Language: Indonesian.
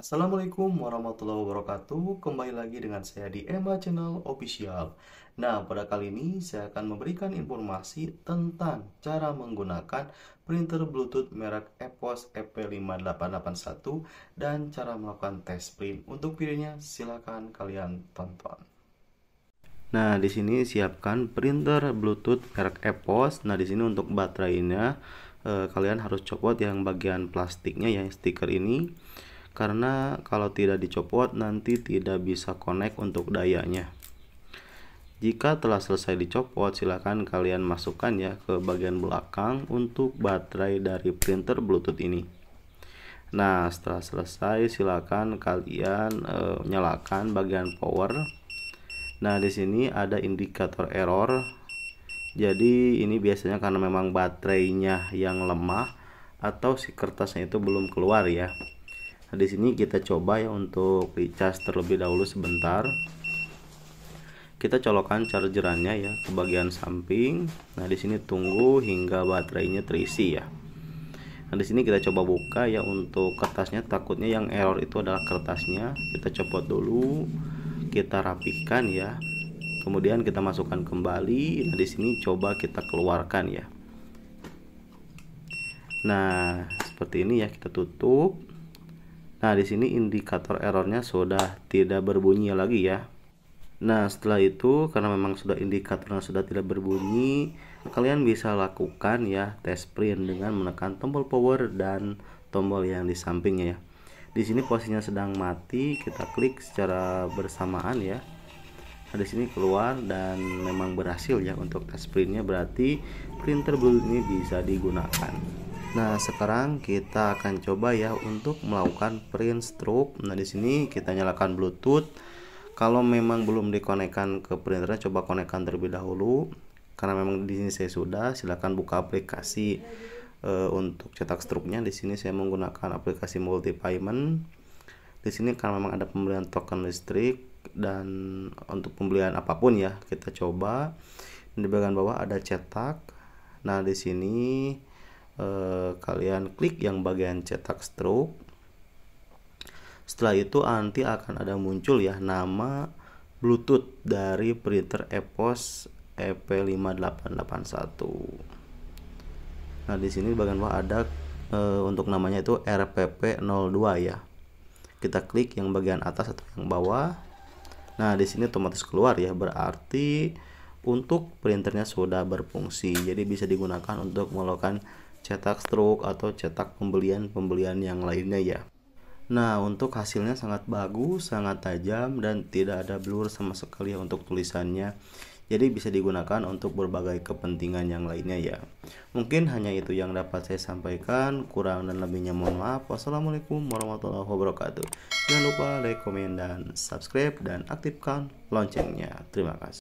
Assalamualaikum warahmatullahi wabarakatuh Kembali lagi dengan saya di Emma Channel Official Nah pada kali ini saya akan memberikan informasi tentang cara menggunakan printer bluetooth merek EPOS EP5881 Dan cara melakukan tes print Untuk videonya silahkan kalian tonton Nah di sini siapkan printer bluetooth merek EPOS Nah di sini untuk baterainya eh, Kalian harus copot yang bagian plastiknya yang stiker ini karena kalau tidak dicopot nanti tidak bisa connect untuk dayanya jika telah selesai dicopot, silakan kalian masukkan ya ke bagian belakang untuk baterai dari printer Bluetooth ini. Nah, setelah selesai, silakan kalian e, nyalakan bagian power. Nah, di sini ada indikator error. Jadi, ini biasanya karena memang baterainya yang lemah atau si kertasnya itu belum keluar ya. Nah, di sini kita coba ya untuk dicas terlebih dahulu sebentar. Kita colokan chargerannya ya ke bagian samping. Nah, di sini tunggu hingga baterainya terisi ya. Nah, di sini kita coba buka ya untuk kertasnya takutnya yang error itu adalah kertasnya. Kita copot dulu. Kita rapikan ya. Kemudian kita masukkan kembali. Nah, di sini coba kita keluarkan ya. Nah, seperti ini ya kita tutup. Nah, di sini indikator errornya sudah tidak berbunyi lagi ya. Nah, setelah itu karena memang sudah indikatornya sudah tidak berbunyi, kalian bisa lakukan ya tes print dengan menekan tombol power dan tombol yang di sampingnya ya. Di sini posisinya sedang mati, kita klik secara bersamaan ya. Nah, di sini keluar dan memang berhasil ya untuk tes printnya berarti printer blue ini bisa digunakan. Nah, sekarang kita akan coba ya untuk melakukan print stroke. Nah, di sini kita nyalakan Bluetooth. Kalau memang belum dikonekkan ke printernya, coba konekkan terlebih dahulu. Karena memang di sini saya sudah, silakan buka aplikasi e, untuk cetak struknya. Di sini saya menggunakan aplikasi multi payment Di sini karena memang ada pembelian token listrik dan untuk pembelian apapun ya, kita coba. Di bagian bawah ada cetak. Nah, di sini Eh, kalian klik yang bagian cetak stroke setelah itu nanti akan ada muncul ya nama Bluetooth dari printer EPOS EP5881. Nah, di sini bagian bawah ada e, untuk namanya itu RPP02 ya. Kita klik yang bagian atas atau yang bawah. Nah, di sini otomatis keluar ya, berarti untuk printernya sudah berfungsi. Jadi bisa digunakan untuk melakukan cetak stroke atau cetak pembelian-pembelian yang lainnya ya. Nah, untuk hasilnya sangat bagus, sangat tajam, dan tidak ada blur sama sekali untuk tulisannya. Jadi bisa digunakan untuk berbagai kepentingan yang lainnya ya. Mungkin hanya itu yang dapat saya sampaikan. Kurang dan lebihnya mohon maaf. Wassalamualaikum warahmatullahi wabarakatuh. Jangan lupa like, komen, dan subscribe. Dan aktifkan loncengnya. Terima kasih.